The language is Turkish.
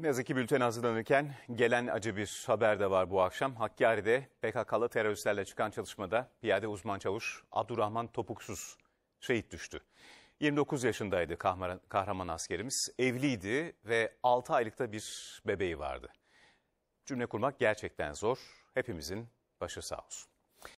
Ne yazık ki bülten hazırlanırken gelen acı bir haber de var bu akşam. Hakkari'de PKK'lı teröristlerle çıkan çalışmada piyade uzman çavuş Abdurrahman Topuksuz şehit düştü. 29 yaşındaydı kahraman askerimiz. Evliydi ve 6 aylıkta bir bebeği vardı. Cümle kurmak gerçekten zor. Hepimizin başı sağ olsun.